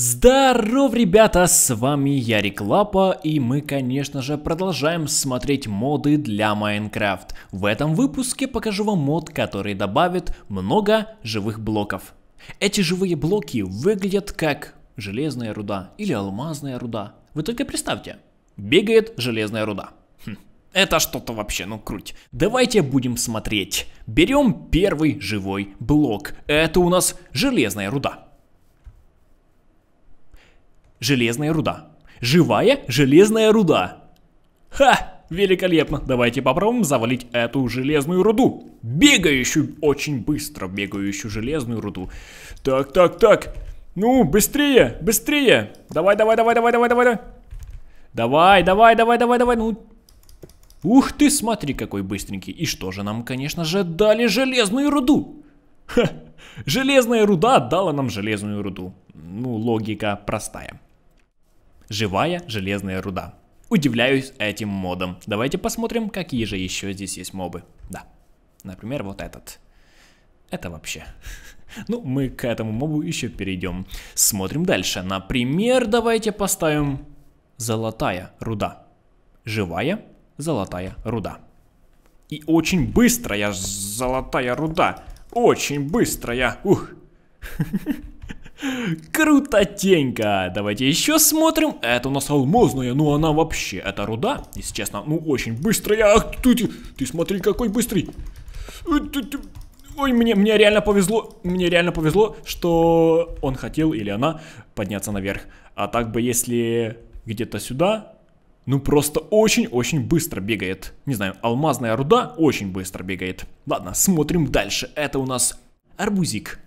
Здоров, ребята, с вами Ярик Лапа, и мы, конечно же, продолжаем смотреть моды для Майнкрафт. В этом выпуске покажу вам мод, который добавит много живых блоков. Эти живые блоки выглядят как железная руда или алмазная руда. Вы только представьте, бегает железная руда. Хм, это что-то вообще, ну круть. Давайте будем смотреть. Берем первый живой блок. Это у нас железная руда. Железная руда. Живая железная руда. Ха! Великолепно. Давайте попробуем завалить эту железную руду. Бегающую, очень быстро бегающую железную руду. Так, так, так. Ну, быстрее, быстрее. Давай, давай, давай, давай, давай, давай. Давай, давай, давай, давай, давай. Ну, Ух ты, смотри, какой быстренький. И что же нам, конечно же, дали железную руду? Ха, железная руда дала нам железную руду. Ну, логика простая. Живая железная руда. Удивляюсь этим модом. Давайте посмотрим, какие же еще здесь есть мобы. Да. Например, вот этот. Это вообще... Ну, мы к этому мобу еще перейдем. Смотрим дальше. Например, давайте поставим золотая руда. Живая золотая руда. И очень быстрая золотая руда. Очень быстрая. Ух. Крутотенько! Давайте еще смотрим. Это у нас алмазная, ну она вообще, это руда. Если честно, ну очень быстро я... Ах, ты, ты, ты смотри, какой быстрый. Э, Ой, мне, мне реально повезло, мне реально повезло, что он хотел или она подняться наверх. А так бы, если где-то сюда, ну просто очень-очень быстро бегает. Не знаю, алмазная руда очень быстро бегает. Ладно, смотрим дальше. Это у нас арбузик.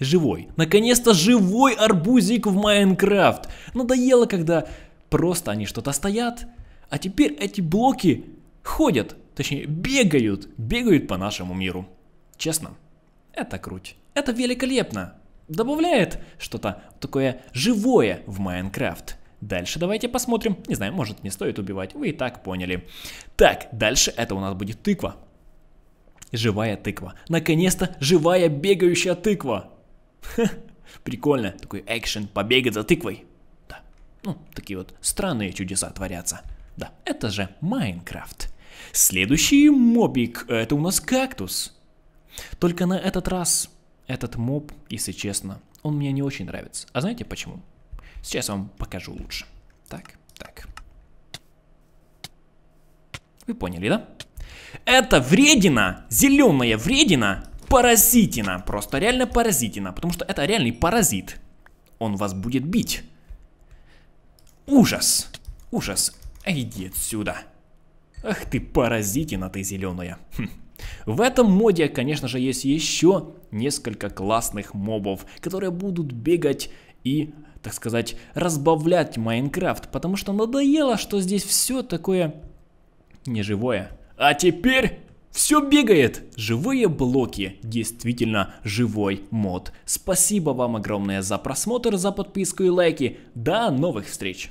Живой. Наконец-то живой арбузик в Майнкрафт. Надоело, когда просто они что-то стоят, а теперь эти блоки ходят, точнее бегают, бегают по нашему миру. Честно, это круть. Это великолепно. Добавляет что-то такое живое в Майнкрафт. Дальше давайте посмотрим. Не знаю, может не стоит убивать, вы и так поняли. Так, дальше это у нас будет тыква. Живая тыква. Наконец-то живая бегающая тыква. Прикольно, такой экшен, побегать за тыквой. Да, ну, такие вот странные чудеса творятся. Да, это же Майнкрафт. Следующий мобик, это у нас кактус. Только на этот раз этот моб, если честно, он мне не очень нравится. А знаете почему? Сейчас вам покажу лучше. Так, так. Вы поняли, да? Это вредина, зеленая вредина, Паразитина, просто реально паразитина, потому что это реальный паразит. Он вас будет бить. Ужас, ужас, иди отсюда. Ах ты паразитина ты зеленая. Хм. В этом моде, конечно же, есть еще несколько классных мобов, которые будут бегать и, так сказать, разбавлять Майнкрафт, потому что надоело, что здесь все такое неживое. А теперь все бегает! Живые блоки. Действительно живой мод. Спасибо вам огромное за просмотр, за подписку и лайки. До новых встреч!